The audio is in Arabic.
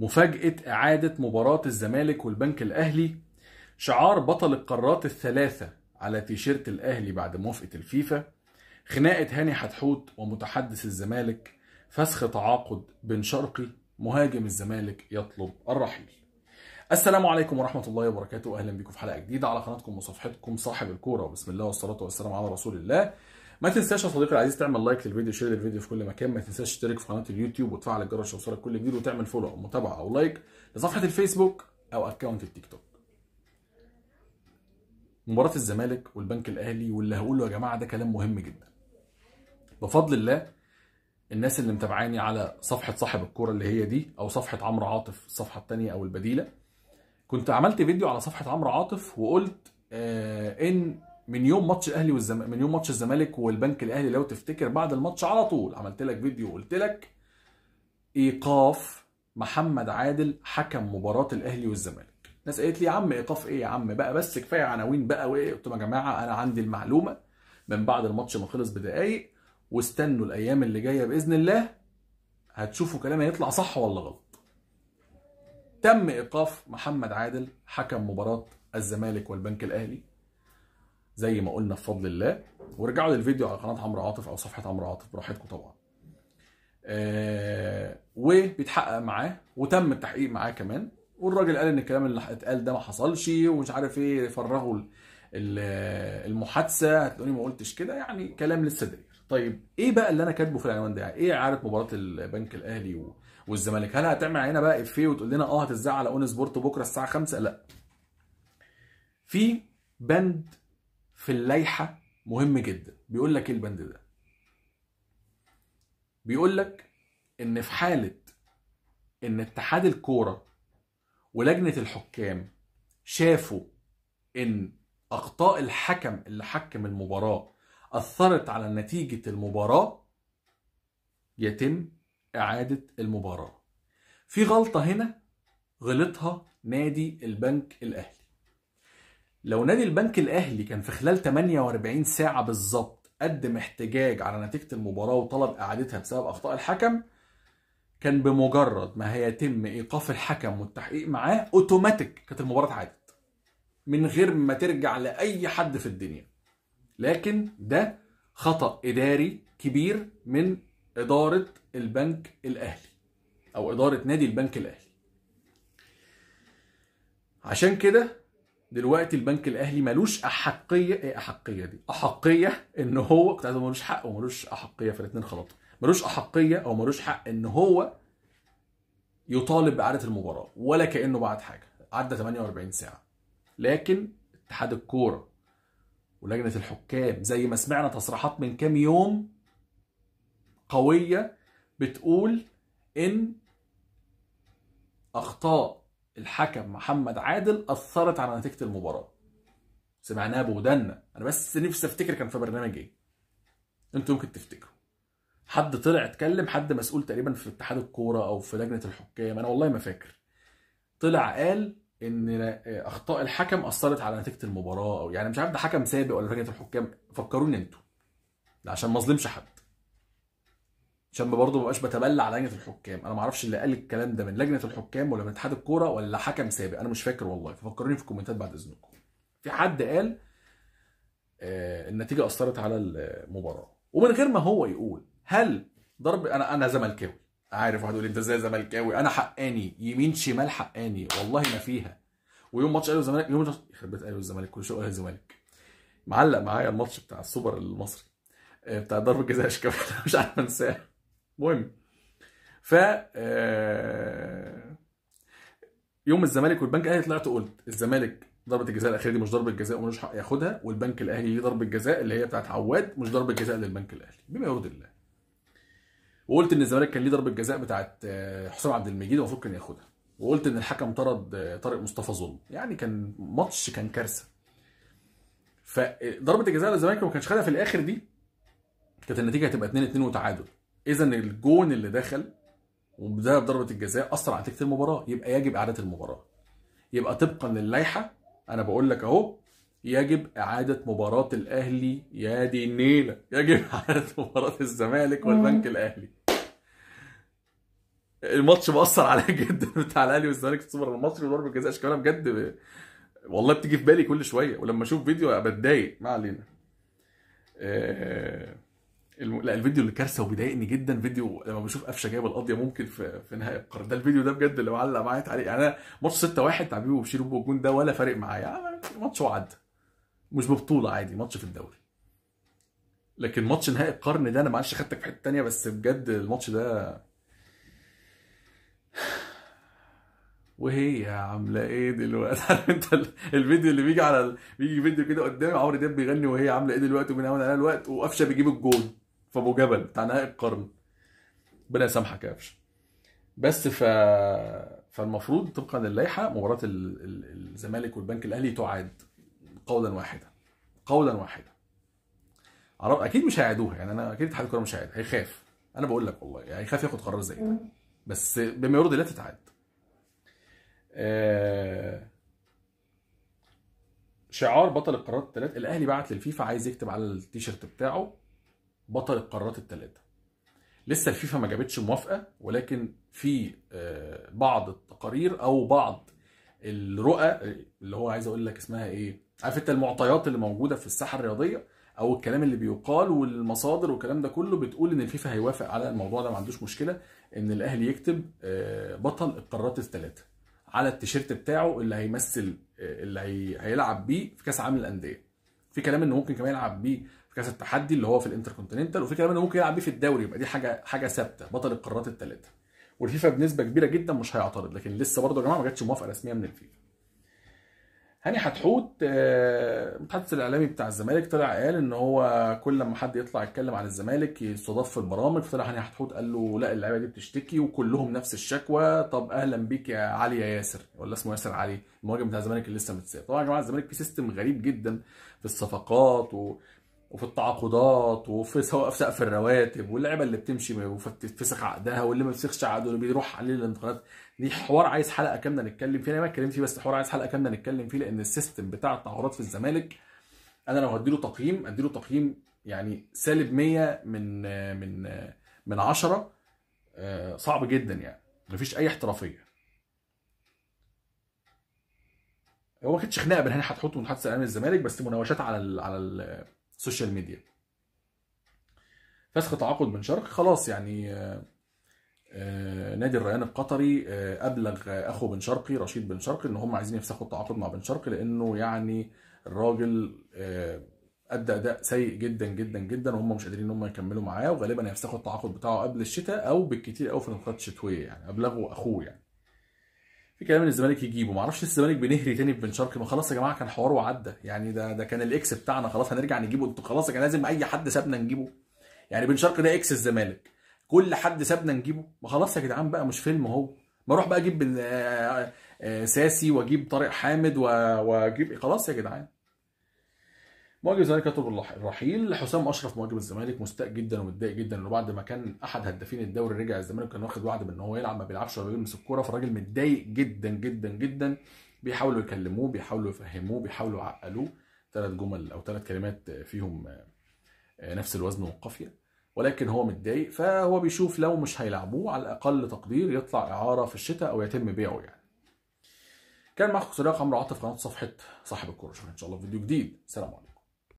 مفاجأة إعادة مباراة الزمالك والبنك الأهلي شعار بطل القارات الثلاثة على تيشيرت الأهلي بعد موافقة الفيفا خناقة هاني حتحوت ومتحدث الزمالك فسخ تعاقد بن شرقي مهاجم الزمالك يطلب الرحيل السلام عليكم ورحمة الله وبركاته أهلا بكم في حلقة جديدة على قناتكم وصفحتكم صاحب الكورة بسم الله والصلاة والسلام على رسول الله ما تنساش يا صديقي العزيز تعمل لايك للفيديو شير للفيديو في كل مكان ما تنساش تشترك في قناه اليوتيوب وتفعل الجرس عشان يوصلك كل جديد وتعمل فولو او متابعه او لايك لصفحه الفيسبوك او اكونت التيك توك مباراه الزمالك والبنك الاهلي واللي هقوله يا جماعه ده كلام مهم جدا بفضل الله الناس اللي متابعاني على صفحه صاحب الكوره اللي هي دي او صفحه عمرو عاطف الصفحه الثانيه او البديله كنت عملت فيديو على صفحه عمرو عاطف وقلت آه ان من يوم ماتش الاهلي والزمالك من يوم ماتش الزمالك والبنك الاهلي لو تفتكر بعد الماتش على طول عملت لك فيديو وقلت لك ايقاف محمد عادل حكم مباراه الاهلي والزمالك ناس قالت لي يا عم ايقاف ايه يا عم بقى بس كفايه عناوين بقى وايه قلت لهم يا جماعه انا عندي المعلومه من بعد الماتش ما خلص بدقايق واستنوا الايام اللي جايه باذن الله هتشوفوا كلامي هيطلع صح ولا غلط تم ايقاف محمد عادل حكم مباراه الزمالك والبنك الاهلي زي ما قلنا بفضل الله وارجعوا للفيديو على قناه عمرو عاطف او صفحه عمرو عاطف براحتكم طبعا آه وبيتحقق معاه وتم التحقيق معاه كمان والراجل قال ان الكلام اللي اتقال ده ما حصلش ومش عارف ايه فرغوا المحادثه هتقولي ما قلتش كده يعني كلام لسه داير طيب ايه بقى اللي انا كاتبه في العنوان ده يعني ايه اعاره مباراه البنك الاهلي والزمالك هل هتعمل علينا بقى افيه وتقول لنا اه هتزعل على اون سبورت بكره الساعه 5 لا في بند في اللائحة مهم جدا بيقول لك ايه البند ده بيقول لك ان في حالة ان اتحاد الكورة ولجنة الحكام شافوا ان اخطاء الحكم اللي حكم المباراة اثرت على نتيجة المباراة يتم اعادة المباراة في غلطة هنا غلطها نادي البنك الاهلي لو نادي البنك الاهلي كان في خلال 48 ساعه بالظبط قدم احتجاج على نتيجه المباراه وطلب اعادتها بسبب اخطاء الحكم كان بمجرد ما هيتم ايقاف الحكم والتحقيق معاه اوتوماتيك كانت المباراه اتعادت من غير ما ترجع لاي حد في الدنيا لكن ده خطا اداري كبير من اداره البنك الاهلي او اداره نادي البنك الاهلي عشان كده دلوقتي البنك الاهلي ملوش احقيه ايه احقيه دي احقيه ان هو كنت عايز ملوش حق وملوش احقيه في الاثنين خلطوا ملوش احقيه او ملوش حق ان هو يطالب باعاده المباراه ولا كانه بعد حاجه عدى 48 ساعه لكن اتحاد الكوره ولجنه الحكام زي ما سمعنا تصريحات من كام يوم قويه بتقول ان اخطاء الحكم محمد عادل اثرت على نتيجه المباراه سمعناها بودنا انا بس نفسي افتكر كان في برنامج ايه انتوا ممكن تفتكروا حد طلع اتكلم حد مسؤول تقريبا في اتحاد الكوره او في لجنه الحكام انا والله ما فاكر طلع قال ان اخطاء الحكم اثرت على نتيجه المباراه او يعني مش عارف ده حكم سابق ولا لجنه الحكام فكروني انتوا عشان ما اظلمش حد عشان برضه ما بقاش بتبلع لجنه الحكام انا ما اعرفش اللي قال الكلام ده من لجنه الحكام ولا من اتحاد الكوره ولا حكم سابق انا مش فاكر والله ففكروني في الكومنتات بعد اذنكم في حد قال آه النتيجه اثرت على المباراه ومن غير ما هو يقول هل ضرب انا انا زملكاوي عارف واحد يقول انت ازاي زملكاوي انا حقاني يمين شمال حقاني والله ما فيها ويوم ماتش اهلي والزمالك يوم يخرب بيت الاهلي والزمالك كل شويه اهلي والزمالك معلق معايا الماتش بتاع السوبر المصري آه، بتاع ضرب الجزاء مش عارف انساه المهم ف آه، يوم الزمالك والبنك الاهلي طلعت قلت الزمالك ضربه الجزاء الاخيره دي مش ضربه جزاء ومالوش حق ياخدها والبنك الاهلي ليه ضربه جزاء اللي هي بتاعت عواد مش ضربه جزاء للبنك الاهلي بما يرضي الله وقلت ان الزمالك كان ليه ضربه جزاء بتاعت آه، حسام عبد المجيد المفروض كان ياخدها وقلت ان الحكم طرد آه، طارق مصطفى ظلم يعني كان ماتش كان كارثه فضربه الجزاء للزمالك ما كانش خدها في الاخر دي كانت النتيجه هتبقى 2 2 وتعادل اذا الجون اللي دخل وده ضربة الجزاء اثر على نتيجه المباراه يبقى يجب اعاده المباراه يبقى طبقا للائحه انا بقول لك اهو يجب اعاده مباراه الاهلي يا دي النيله يجب اعاده مباراه الزمالك والبنك الاهلي الماتش مأثر عليا جدا بتاع الاهلي والزمالك في السوبر المصري وضربه الجزاء اشكالها بجد والله بتيجي في بالي كل شويه ولما اشوف فيديو بتضايق ما علينا آه الم... لا الفيديو اللي كارثه وبيضايقني جدا فيديو لما بشوف قفشه جايب القضيه ممكن في, في نهائي القرن ده الفيديو ده بجد اللي معلق معايا تعليق يعني انا ماتش 6 1 بتاع بيبو وبشير والجون ده ولا فارق معايا يعني ماتش وعد مش ببطوله عادي ماتش في الدوري لكن ماتش نهائي القرن ده انا معلش خدتك في حته ثانيه بس بجد الماتش ده وهي عامله ايه دلوقتي عارف انت الفيديو اللي بيجي على ال... بيجي فيديو كده قدامي عمرو دياب بيغني وهي عامله ايه دلوقتي وبنعمل عليها الوقت وقفشه بيجيب الجول في ابو جبل بتاع نهائي القرن ربنا يسامحك يا قفشه بس ف فالمفروض طبقا للائحه مباراه الزمالك والبنك الاهلي تعاد قولا واحدا قولا واحدا عرب اكيد مش هيعادوها يعني انا اكيد اتحاد الكوره مش هيعاد هيخاف انا بقول لك والله يعني هيخاف ياخد قرار زي ده بس بما يرضي الله تتعاد آه، شعار بطل القرارات الثلاث الاهلي بعت للفيفا عايز يكتب على التيشيرت بتاعه بطل القارات الثلاثه لسه الفيفا ما جابتش موافقه ولكن في آه، بعض التقارير او بعض الرؤى آه، اللي هو عايز اقول لك اسمها ايه عارف انت المعطيات اللي موجوده في الساحه الرياضيه او الكلام اللي بيقال والمصادر والكلام ده كله بتقول ان الفيفا هيوافق على الموضوع ده ما عندوش مشكله ان الاهلي يكتب آه، بطل القارات الثلاثه على التيشيرت بتاعه اللي هيمثل اللي هيلعب بيه في كاس عالم الانديه في كلام انه ممكن كمان يلعب بيه في كاس التحدي اللي هو في الانتركونتيننتال وفي كمان ممكن يلعب بيه في الدوري يبقى دي حاجه حاجه ثابته بطل القارات الثلاثه والفيفا بنسبه كبيره جدا مش هيعترض لكن لسه برضه يا جماعه ما جاتش موافقه رسميه من الفيفا هاني حتحوت آه، المتحدث الاعلامي بتاع الزمالك طلع قال ان هو كل لما حد يطلع يتكلم عن الزمالك يستضاف في البرامج فطلع هاني حتحوت قال له لا اللعيبه دي بتشتكي وكلهم نفس الشكوى طب اهلا بيك يا علي يا ياسر ولا اسمه ياسر علي المهاجم بتاع الزمالك اللي لسه متساب طبعا يا جماعه الزمالك في سيستم غريب جدا في الصفقات وفي التعاقدات وفي سواء في سقف الرواتب واللعيبه اللي بتمشي وبتتفسخ عقدها واللي ما بيفسخش عقده واللي بيروح عليه الانتقالات دي حوار عايز حلقه كامله نتكلم فيه انا ما اتكلمت فيه بس حوار عايز حلقه كامله نتكلم فيه لان السيستم بتاع التعاقدات في الزمالك انا لو هديله تقييم اديله تقييم يعني سالب 100 من من من 10 آه، صعب جدا يعني مفيش اي احترافيه هو ما كانتش خناقه بين هاني حتحط ومحادثه سلام الزمالك بس مناوشات على الـ على الـ السوشيال ميديا فسخ تعاقد بن شرقي خلاص يعني آه، آه، نادي الريان القطري آه، ابلغ اخو بن شرقي رشيد بن شرقي ان هم عايزين يفسخوا التعاقد مع بن شرقي لانه يعني الراجل ادى اداء سيء جدا جدا جدا وهم مش قادرين ان هم يكملوا معاه وغالبا هيفسخوا التعاقد بتاعه قبل الشتاء او بالكتير قوي في نقاط الشتويه يعني ابلغوا اخوه يعني في كلام ان الزمالك يجيبه ما اعرفش الزمالك بنهري تاني بن شرقي ما خلاص يا جماعه كان حوار وعدى يعني ده ده كان الاكس بتاعنا خلاص هنرجع نجيبه انتوا خلاص كان لازم اي حد سابنا نجيبه يعني بن شرقي ده اكس الزمالك كل حد سابنا نجيبه ما خلاص يا جدعان بقى مش فيلم اهو ما اروح بقى اجيب آه، آه، ساسي واجيب طارق حامد واجيب خلاص يا جدعان مهاجم الزمالك يطلب الرحيل حسام اشرف مهاجم الزمالك مستاء جدا ومتضايق جدا انه بعد ما كان احد هدافين الدوري رجع الزمالك كان واخد وعد بان هو يلعب ما بيلعبش ولا بيلمس الكوره فالراجل متضايق جدا جدا جدا بيحاولوا يكلموه بيحاولوا يفهموه بيحاولوا يعقلوه ثلاث جمل او ثلاث كلمات فيهم آه، نفس الوزن والقافيه ولكن هو متضايق فهو بيشوف لو مش هيلعبوه على الاقل تقدير يطلع اعاره في الشتاء او يتم بيعه يعني كان معكم صديق عمرو عاطف قناه صفحه صاحب الكوره ان شاء الله في فيديو جديد سلام عليكم